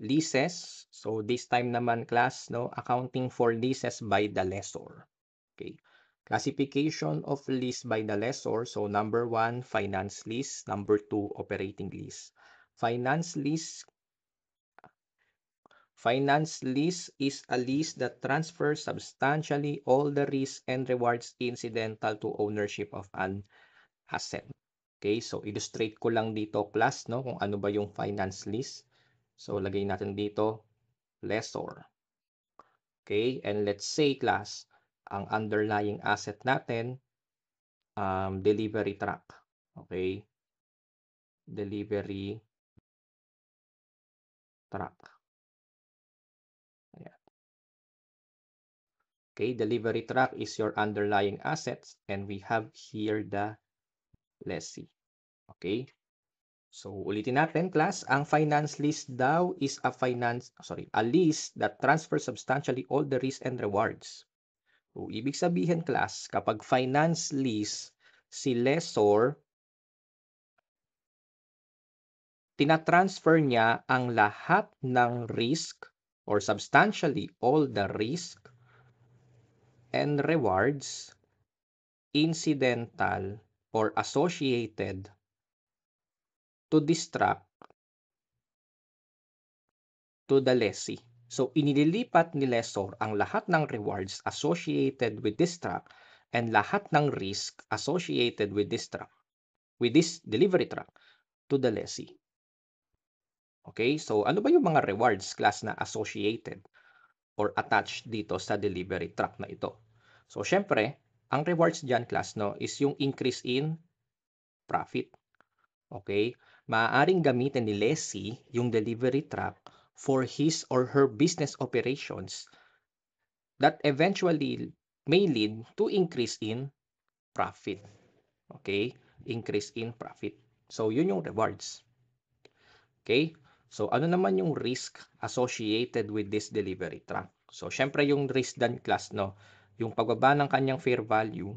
leases. So this time naman class, no, accounting for leases by the lessor. Okay. Classification of lease by the lessor. So number 1, finance lease. Number 2, operating lease. Finance lease Finance lease is a lease that transfers substantially all the risks and rewards incidental to ownership of an asset. Okay, so illustrate ko lang dito class no kung ano ba yung finance lease. So, lagay natin dito, lessor. Okay, and let's say class, ang underlying asset natin, um, delivery truck. Okay, delivery truck. Ayan. Okay, delivery truck is your underlying assets and we have here the lessee. Okay. So, ulitin natin, class, ang finance lease daw is a finance, ah, sorry, a lease that transfers substantially all the risks and rewards. So, ibig sabihin, class, kapag finance lease si lessor, tina-transfer niya ang lahat ng risk or substantially all the risk and rewards incidental or associated to distract to the lessee. So, inililipat ni lessor ang lahat ng rewards associated with distract and lahat ng risk associated with this truck, with this delivery truck to the lessee. Okay, so ano ba yung mga rewards class na associated or attached dito sa delivery truck na ito? So, syempre, ang rewards dyan class no, is yung increase in profit. Okay, maaaring gamitin ni lessee yung delivery truck for his or her business operations that eventually may lead to increase in profit. Okay? Increase in profit. So, yun yung rewards. Okay? So, ano naman yung risk associated with this delivery truck? So, syempre yung risk dan class, no? Yung pagbaba ng kanyang fair value,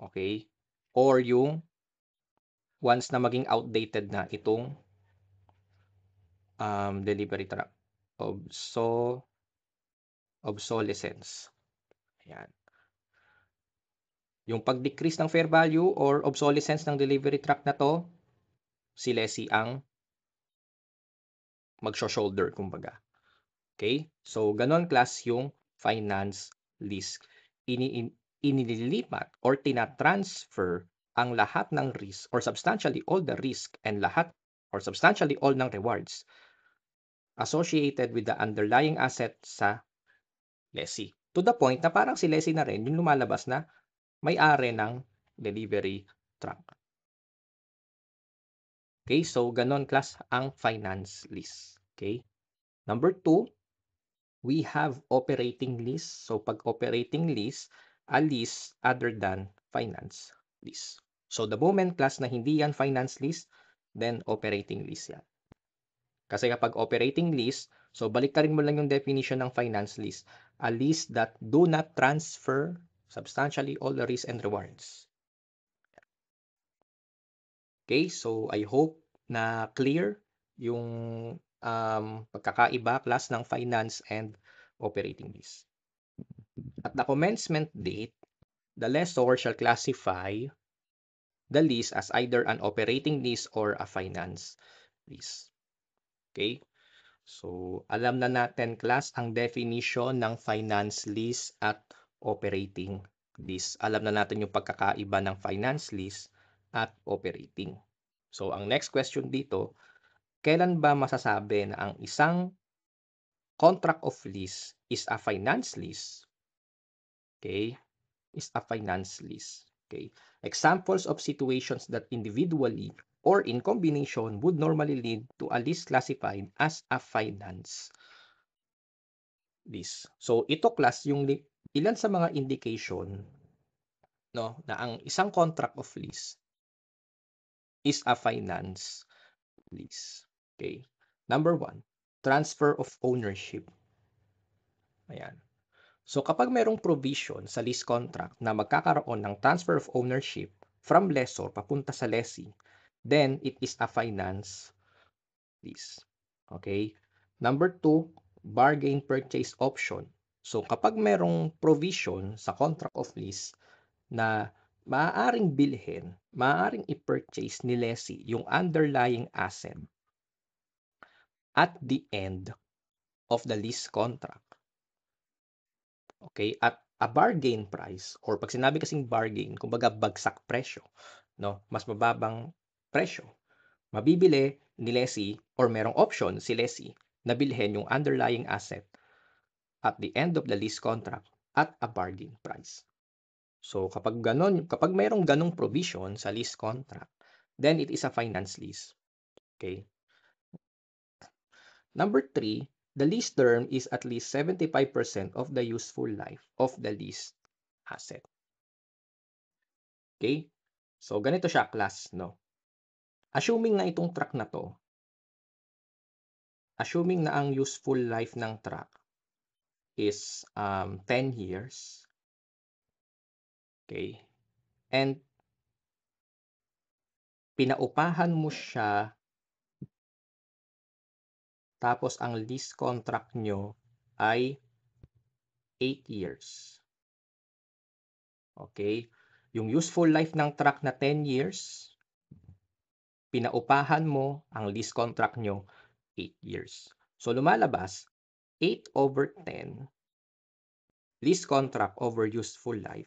okay? Or yung once na maging outdated na itong um, delivery truck. Obso, obsolescence. Ayan. Yung pag-decrease ng fair value or obsolescence ng delivery truck na to, si Lessie ang mag-shoulder, kumbaga. Okay? So, ganon class yung finance lease. Ini, in, inililipat or tinatransfer ang lahat ng risk or substantially all the risk and lahat or substantially all ng rewards associated with the underlying asset sa lessee. To the point na parang si lessee na rin yung lumalabas na may-ari ng delivery truck. Okay, so ganon class ang finance lease. Okay? Number two, we have operating lease. So pag operating lease, a lease other than finance lease. So the moment class na hindi yan finance lease, then operating lease yan. Kasi kapag operating lease, so baliktarin mo lang yung definition ng finance lease. A lease that do not transfer substantially all the risks and rewards. Okay, so I hope na clear yung um, pagkakaiba class ng finance and operating lease. At the commencement date, the lessor shall classify the lease as either an operating lease or a finance lease. Okay? So, alam na natin class ang definition ng finance lease at operating lease. Alam na natin yung pagkakaiba ng finance lease at operating. So, ang next question dito, kailan ba masasabi na ang isang contract of lease is a finance lease? Okay? Is a finance lease. Okay? examples of situations that individually or in combination would normally lead to a list classified as a finance list. So ito class yung ilan sa mga indication no na ang isang contract of lease is a finance lease. Okay. Number one, transfer of ownership. Ayan. So kapag merong provision sa lease contract na magkakaroon ng transfer of ownership from lessor papunta sa lessee, then it is a finance lease. Okay? Number two, bargain purchase option. So kapag merong provision sa contract of lease na maaaring bilhin, maaaring i-purchase ni lessee yung underlying asset at the end of the lease contract. Okay, at a bargain price or pag sinabi kasing bargain, kumbaga bagsak presyo, no? Mas mababang presyo. Mabibili ni lessee or merong option si lessee na bilhin yung underlying asset at the end of the lease contract at a bargain price. So kapag ganon, kapag mayroong ganong provision sa lease contract, then it is a finance lease. Okay? Number three, the lease term is at least 75% of the useful life of the leased asset. Okay? So, ganito siya, class, no? Assuming na itong truck na to, assuming na ang useful life ng truck is um, 10 years, okay, and pinaupahan mo siya tapos ang lease contract nyo ay 8 years. Okay? Yung useful life ng truck na 10 years, pinaupahan mo ang lease contract nyo 8 years. So lumalabas, 8 over 10, lease contract over useful life,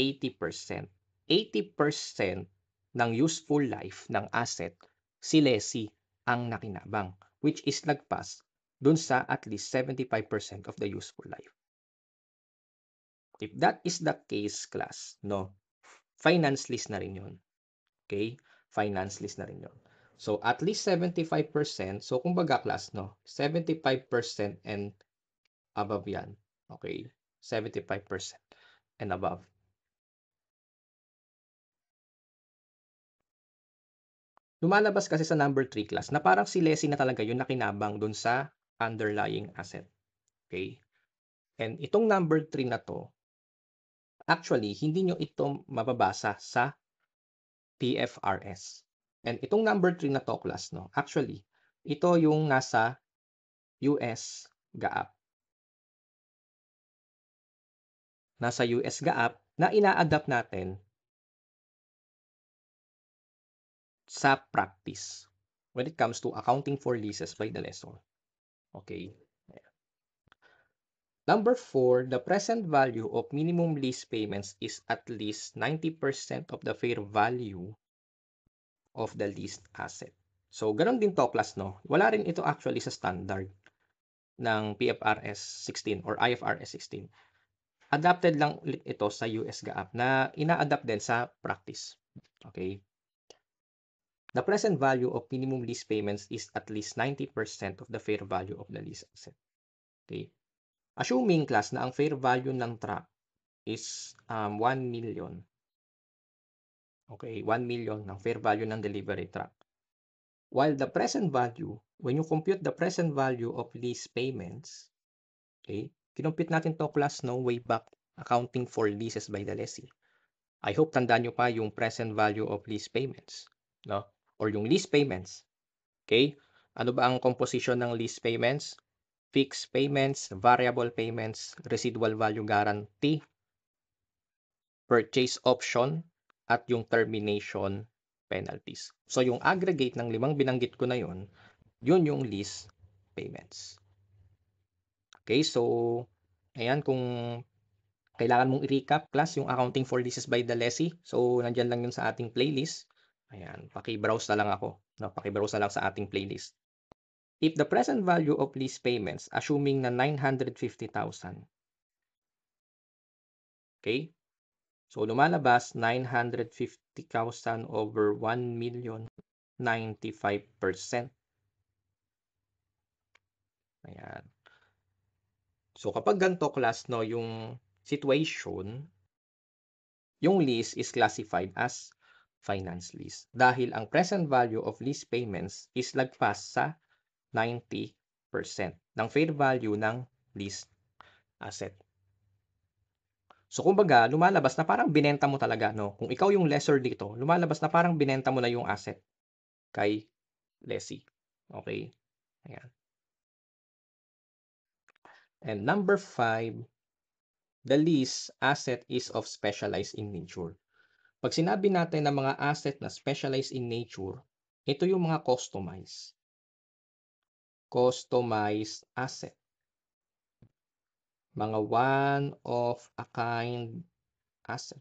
80%. 80% ng useful life ng asset, si lessee ang nakinabang which is lagpas dun sa at least 75% of the useful life. If that is the case, class, no, finance list na rin yun. Okay? Finance list na rin yun. So, at least 75%, so kung baga, class, no, 75% and above yan. Okay? 75% and above. Lumalabas kasi sa number 3 class na parang si Lessie na talaga yun nakinabang doon sa underlying asset. Okay? And itong number 3 na to, actually, hindi nyo ito mababasa sa PFRS. And itong number 3 na to class, no, actually, ito yung nasa US GAAP. Nasa US GAAP na ina-adapt natin sa practice when it comes to accounting for leases by the lessor. Okay. Number four, the present value of minimum lease payments is at least 90% of the fair value of the leased asset. So, ganun din to class, no? Wala rin ito actually sa standard ng PFRS 16 or IFRS 16. Adapted lang ito sa US GAAP na ina-adapt din sa practice. Okay? The present value of minimum lease payments is at least 90% of the fair value of the lease asset. Okay. Assuming class na ang fair value ng truck is um, 1 million. Okay, 1 million ng fair value ng delivery truck. While the present value, when you compute the present value of lease payments, okay, kinumpute natin to class no way back accounting for leases by the lessee. I hope tandaan nyo pa yung present value of lease payments. No? or yung lease payments. Okay? Ano ba ang composition ng lease payments? Fixed payments, variable payments, residual value guarantee, purchase option, at yung termination penalties. So yung aggregate ng limang binanggit ko na yon, yun yung lease payments. Okay, so ayan kung kailangan mong i-recap class yung accounting for leases by the lessee. So nandiyan lang yun sa ating playlist. Ayan, paki-browse na lang ako. No, paki-browse na lang sa ating playlist. If the present value of lease payments, assuming na 950,000. Okay? So, lumalabas 950,000 over 1 million 95%. Ayan. So, kapag ganito class, no, yung situation, yung lease is classified as finance lease dahil ang present value of lease payments is lagpas sa 90% ng fair value ng lease asset. So kumbaga, lumalabas na parang binenta mo talaga, no? Kung ikaw yung lessor dito, lumalabas na parang binenta mo na yung asset kay lessee. Okay? Ayan. And number five, the lease asset is of specialized in nature. Pag sinabi natin na mga asset na specialized in nature, ito yung mga customized. Customized asset. Mga one-of-a-kind asset.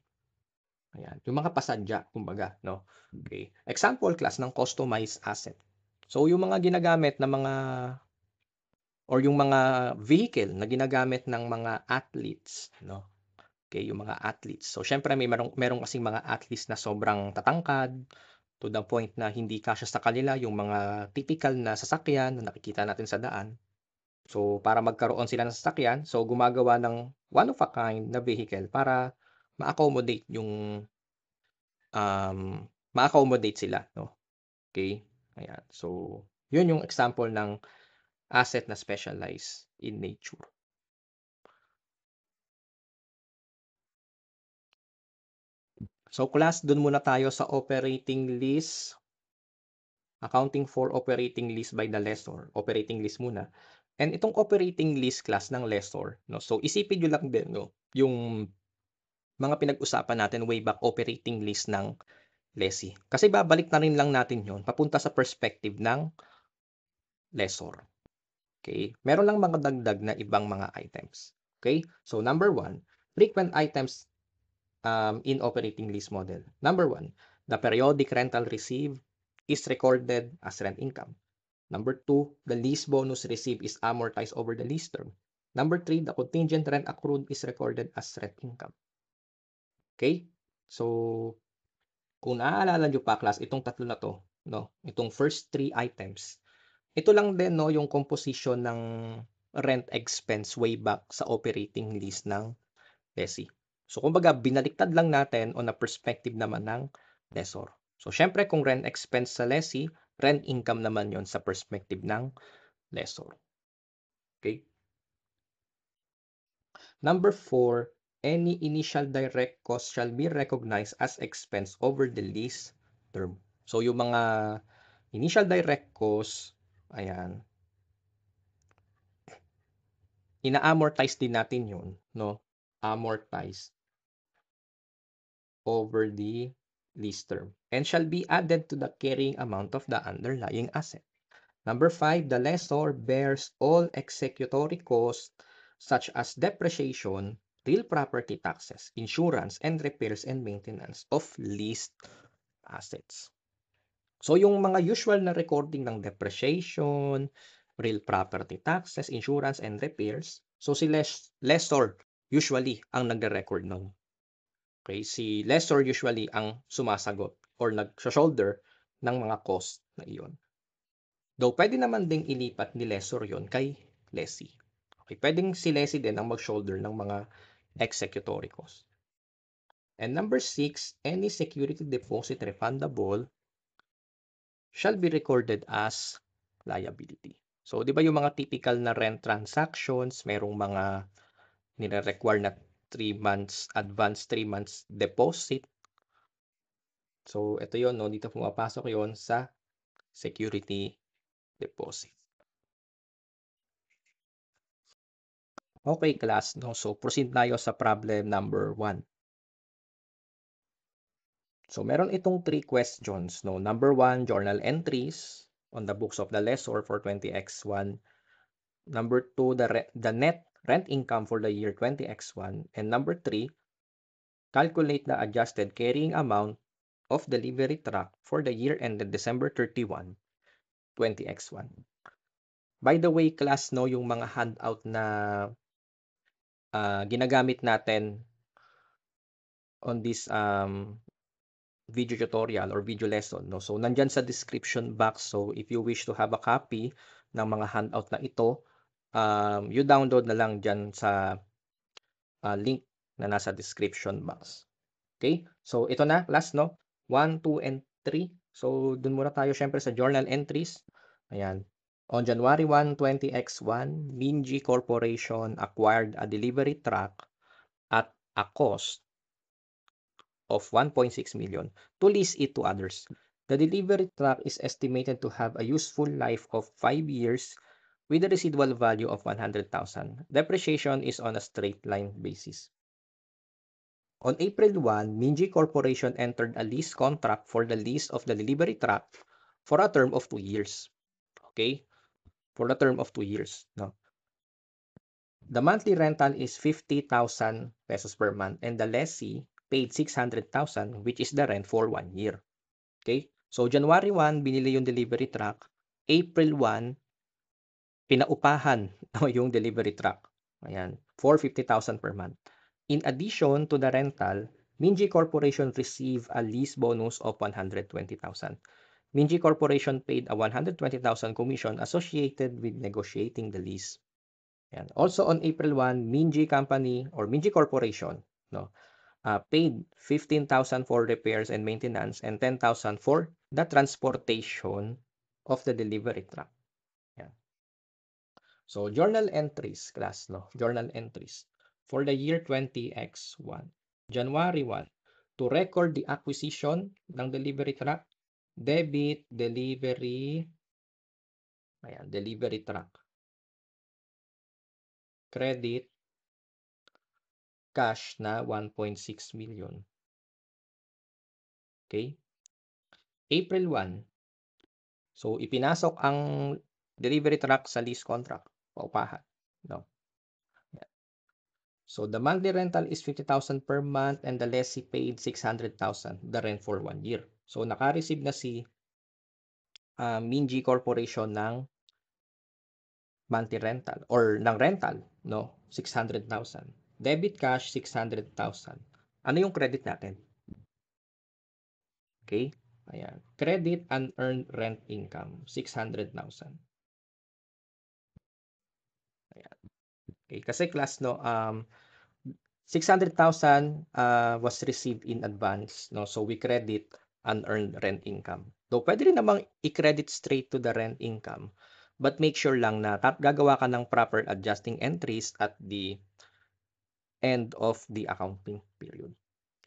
Ayan. Yung mga pasadya, kumbaga. No? Okay. Example class ng customized asset. So, yung mga ginagamit ng mga or yung mga vehicle na ginagamit ng mga athletes, no? Okay, yung mga athletes. So siyempre may merong meron kasing mga athletes na sobrang tatangkad to the point na hindi kasya sa kanila yung mga typical na sasakyan na nakikita natin sa daan. So para magkaroon sila ng sasakyan, so gumagawa ng one of a kind na vehicle para ma-accommodate yung um, ma-accommodate sila, no? Okay? Ayan. So, yun yung example ng asset na specialize in nature. So class, doon muna tayo sa operating lease. Accounting for operating lease by the lessor. Operating lease muna. And itong operating lease class ng lessor. No? So isipin nyo lang din no? yung mga pinag-usapan natin way back operating lease ng lessee. Kasi babalik na rin lang natin yon papunta sa perspective ng lessor. Okay? Meron lang mga dagdag na ibang mga items. Okay? So number one, frequent items um, in operating lease model. Number one, the periodic rental received is recorded as rent income. Number two, the lease bonus received is amortized over the lease term. Number three, the contingent rent accrued is recorded as rent income. Okay? So, kung naaalala nyo pa, class, itong tatlo na to, no? itong first three items, ito lang din no, yung composition ng rent expense way back sa operating lease ng lessee. So, kumbaga, binaliktad lang natin on a perspective naman ng lessor. So, syempre, kung rent expense sa lessee, rent income naman yon sa perspective ng lessor. Okay? Number four, any initial direct cost shall be recognized as expense over the lease term. So, yung mga initial direct cost, ayan, ina-amortize din natin 'yon, no? Amortize over the lease term and shall be added to the carrying amount of the underlying asset. Number five, the lessor bears all executory costs such as depreciation, real property taxes, insurance, and repairs and maintenance of leased assets. So, yung mga usual na recording ng depreciation, real property taxes, insurance, and repairs, so si les lessor usually ang nagre-record nun. Okay, si lessor usually ang sumasagot or nag-shoulder ng mga cost na iyon. Though pwede naman ding ilipat ni lessor yon kay lessee. Okay, pwedeng si lessee din ang mag-shoulder ng mga executory cost. And number six, any security deposit refundable shall be recorded as liability. So, di ba yung mga typical na rent transactions, merong mga nire-require na 3 months advance 3 months deposit. So ito 'yon no dito pumapasok 'yon sa security deposit. Okay class no so proceed tayo sa problem number 1. So meron itong 3 questions no number 1 journal entries on the books of the lessor for 20x1 Number 2 the, the net rent income for the year 20X1, and number 3, calculate the adjusted carrying amount of delivery truck for the year ended December 31, 20X1. By the way, class, no, yung mga handout na uh, ginagamit natin on this um, video tutorial or video lesson. No? So, nandyan sa description box. So, if you wish to have a copy ng mga handout na ito, um, you download na lang dyan sa uh, link na nasa description box. Okay? So, ito na, last, no? 1, 2, and 3. So, dun muna tayo syempre sa journal entries. Ayan. On January 1, 20X1, Minji Corporation acquired a delivery truck at a cost of 1.6 million to lease it to others. The delivery truck is estimated to have a useful life of 5 years with a residual value of 100,000. Depreciation is on a straight line basis. On April 1, Minji Corporation entered a lease contract for the lease of the delivery truck for a term of 2 years. Okay? For the term of 2 years. No? The monthly rental is 50,000 pesos per month and the lessee paid 600,000 which is the rent for 1 year. Okay? So January 1, binili yung delivery truck. April 1, pinaupahan no, yung delivery truck. Ayan, 450,000 per month. In addition to the rental, Minji Corporation received a lease bonus of 120,000. Minji Corporation paid a 120,000 commission associated with negotiating the lease. Ayan. Also on April 1, Minji Company or Minji Corporation no, uh, paid 15,000 for repairs and maintenance and 10,000 for the transportation of the delivery truck. So journal entries class no, journal entries for the year 20x1, January 1 to record the acquisition ng delivery truck, debit delivery ayan, delivery truck. Credit cash na 1.6 million. Okay? April 1. So ipinasok ang delivery truck sa lease contract paupahan. No? So the monthly rental is 50,000 per month and the lessee paid 600,000 the rent for one year. So naka-receive na si uh, Minji Corporation ng monthly rental or ng rental, no? 600,000. Debit cash 600,000. Ano yung credit natin? Okay? Ayan. Credit unearned rent income, 600,000. Okay, kasi class no um 600,000 uh, was received in advance no so we credit unearned rent income. Though pwede rin namang i-credit straight to the rent income but make sure lang na gagawa ka ng proper adjusting entries at the end of the accounting period.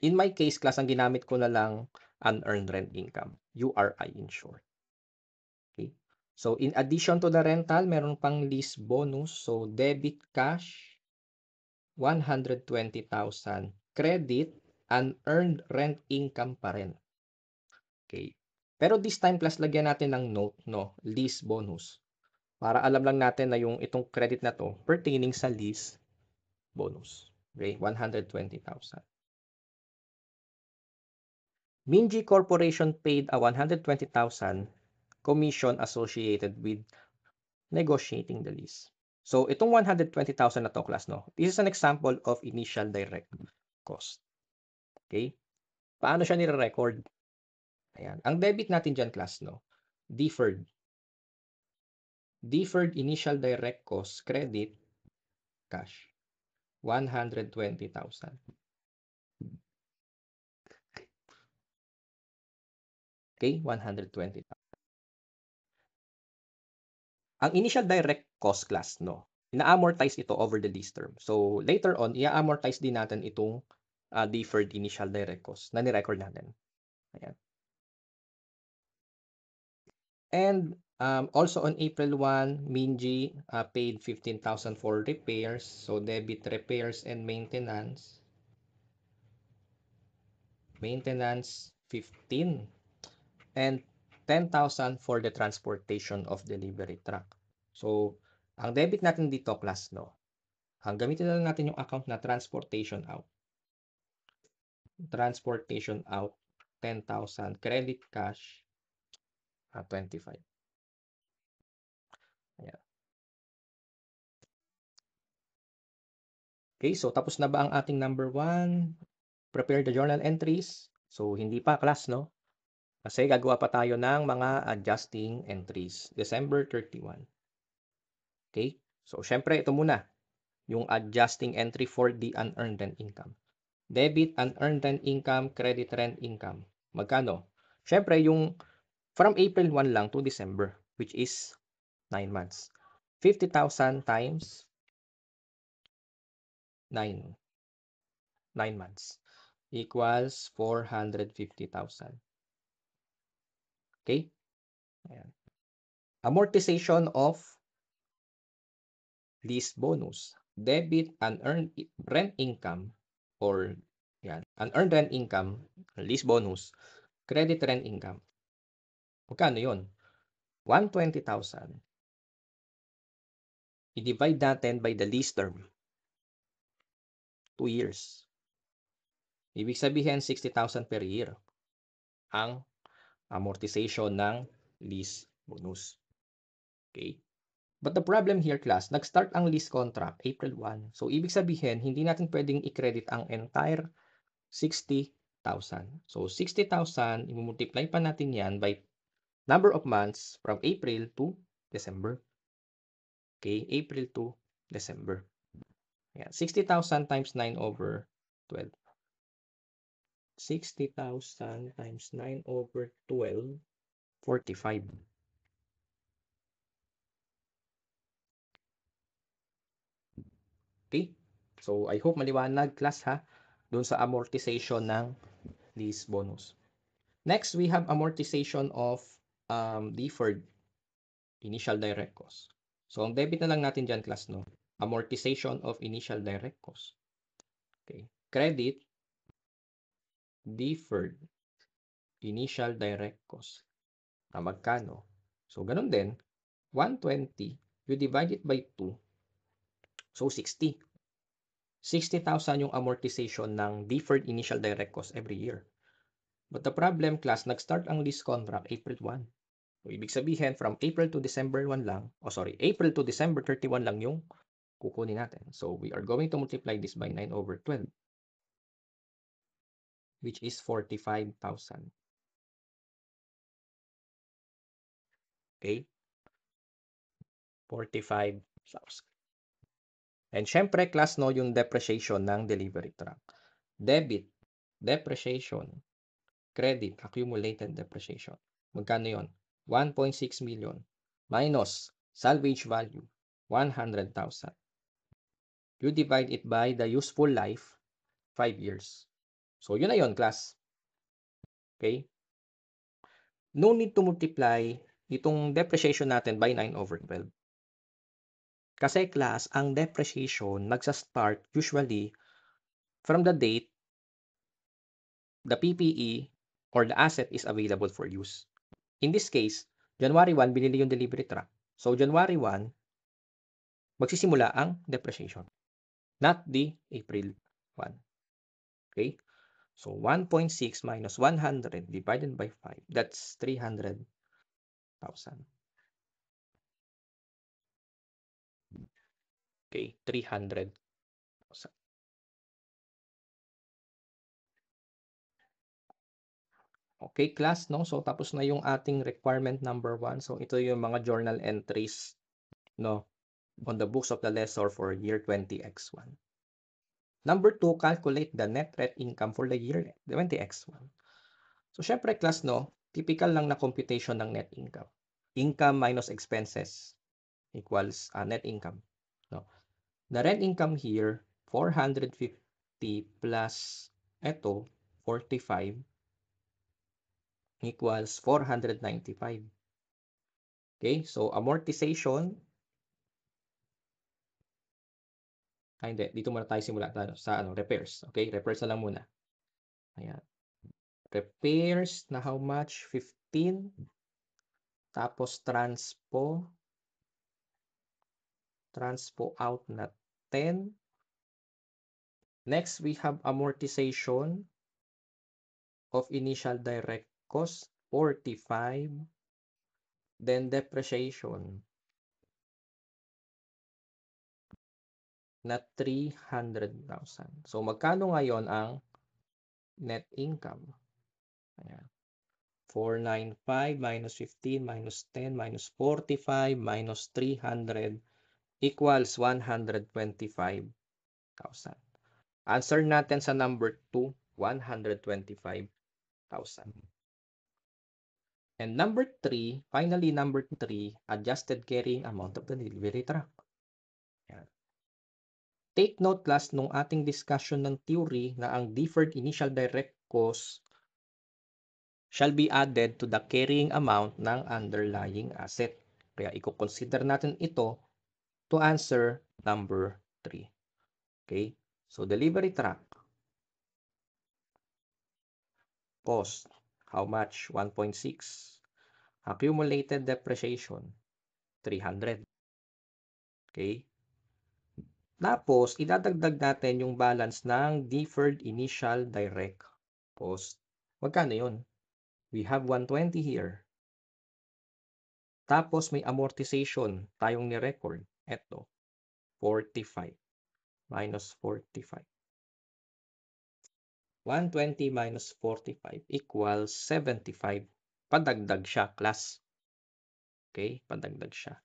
In my case, class, ang ginamit ko na lang unearned rent income, URI in short. So, in addition to the rental, meron pang lease bonus. So, debit cash, 120,000. Credit, unearned rent income pa rin. Okay. Pero this time, plus lagyan natin ng note, no? Lease bonus. Para alam lang natin na yung itong credit na to pertaining sa lease bonus. Okay, 120,000. Minji Corporation paid a 120,000 commission associated with negotiating the lease. So itong 120,000 na to class, no? This is an example of initial direct cost. Okay? Paano siya nire-record? Ayan. Ang debit natin dyan class, no? Deferred. Deferred initial direct cost credit cash. 120,000. Okay, 120,000. ang initial direct cost class, no, ina-amortize ito over the lease term. So, later on, i-amortize din natin itong uh, deferred initial direct cost na ni-record natin. Ayan. And um, also on April 1, Minji uh, paid 15,000 for repairs. So, debit repairs and maintenance. Maintenance, 15. And 10,000 for the transportation of delivery truck. So, ang debit natin dito, class, no? Ang gamitin na natin yung account na transportation out. Transportation out, 10,000. Credit cash, uh, ah, 25. Ayan. Okay, so tapos na ba ang ating number 1? Prepare the journal entries. So, hindi pa, class, no? Kasi gagawa pa tayo ng mga adjusting entries. December 31. Okay? So, syempre, ito muna. Yung adjusting entry for the unearned rent income. Debit, unearned rent income, credit rent income. Magkano? Syempre, yung from April 1 lang to December, which is 9 months. 50,000 times 9. 9 months equals 450,000. Okay? Ayan. Amortization of lease bonus, debit unearned rent income or yan, unearned rent income, lease bonus, credit rent income. Magkano yun? 120,000. I-divide natin by the lease term. 2 years. Ibig sabihin 60,000 per year ang amortization ng lease bonus. Okay? But the problem here, class, nag-start ang lease contract April 1. So, ibig sabihin, hindi natin pwedeng i-credit ang entire 60,000. So, 60,000, i-multiply pa natin yan by number of months from April to December. Okay, April to December. Ayan, 60,000 times 9 over 12. 60,000 times 9 over 12, 45. Okay? So, I hope maliwanag class ha, doon sa amortization ng lease bonus. Next, we have amortization of um, deferred initial direct cost. So, ang debit na lang natin dyan class, no? Amortization of initial direct cost. Okay. Credit deferred initial direct cost na magkano. So, ganun din, 120, you divide it by 2, so 60. 60,000 yung amortization ng deferred initial direct cost every year. But the problem class, nag-start ang lease contract April 1. So, ibig sabihin, from April to December 1 lang, o oh, sorry, April to December 31 lang yung kukunin natin. So, we are going to multiply this by 9 over 12. which is 45,000. Okay? 45,000. And syempre, class no yung depreciation ng delivery truck. Debit, depreciation, credit, accumulated depreciation. Magkano yon? 1.6 million minus salvage value, 100,000. You divide it by the useful life, 5 years. So, yun na yun, class. Okay? No need to multiply itong depreciation natin by 9 over 12. Kasi class, ang depreciation nagsa-start usually from the date the PPE or the asset is available for use. In this case, January 1, binili yung delivery truck. So, January 1, magsisimula ang depreciation. Not the April 1. Okay? So 1.6 minus 100 divided by 5, that's 300,000. Okay, 300,000. Okay, class, no? So, tapos na yung ating requirement number 1. So, ito yung mga journal entries, no? On the books of the lessor for year 20x1. Number 2, calculate the net rent income for the year 20x1. So, syempre, class, no, typical lang na computation ng net income. Income minus expenses equals uh, net income. No? The rent income here, 450 plus eto, 45 equals 495. Okay, so amortization Ah, hindi. Dito muna tayo simula tayo ano, sa ano, repairs. Okay? Repairs na lang muna. Ayan. Repairs na how much? 15. Tapos transpo. Transpo out na 10. Next, we have amortization of initial direct cost, 45. Then depreciation, na 300,000. So magkano ngayon ang net income? Ayan. 495 minus 15 minus 10 minus 45 minus 300 equals 125,000. Answer natin sa number 2, 125,000. And number 3, finally number 3, adjusted carrying amount of the delivery truck. Ayan. Take note last nung ating discussion ng theory na ang deferred initial direct cost shall be added to the carrying amount ng underlying asset. Kaya i-consider natin ito to answer number 3. Okay? So delivery truck cost how much? 1.6. Accumulated depreciation 300. Okay? Tapos, idadagdag natin yung balance ng deferred initial direct cost. Magkano yun? We have 120 here. Tapos, may amortization tayong ni-record. Eto, 45. Minus 45. 120 minus 45 equals 75. Padagdag siya, class. Okay, padagdag siya.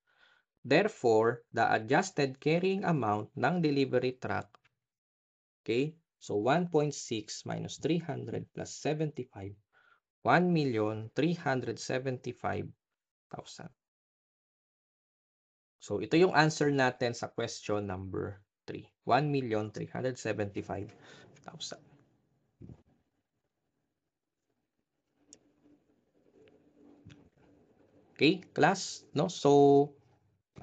Therefore, the adjusted carrying amount ng delivery truck, okay, so 1.6 minus 300 plus 75, 1,375,000. So, ito yung answer natin sa question number 3. 1,375,000. Okay, class, no? So,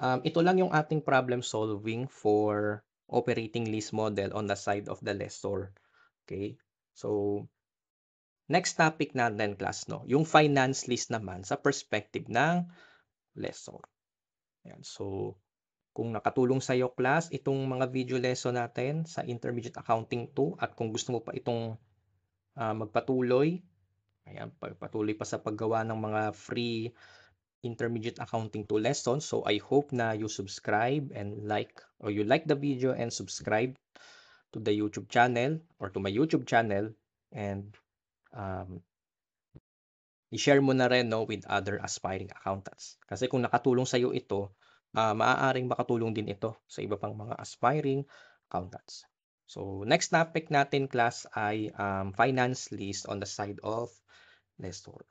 Um, ito lang yung ating problem solving for operating lease model on the side of the lessor. Okay? So, next topic natin class, no? Yung finance lease naman sa perspective ng lessor. Ayan, so, kung nakatulong sa iyo class, itong mga video lesson natin sa Intermediate Accounting 2 at kung gusto mo pa itong uh, magpatuloy, ayan, patuloy pa sa paggawa ng mga free intermediate accounting 2 lesson. So I hope na you subscribe and like or you like the video and subscribe to the YouTube channel or to my YouTube channel and um, i-share mo na rin no, with other aspiring accountants. Kasi kung nakatulong sa iyo ito, uh, maaaring makatulong din ito sa iba pang mga aspiring accountants. So next topic natin class ay um, finance list on the side of lessor.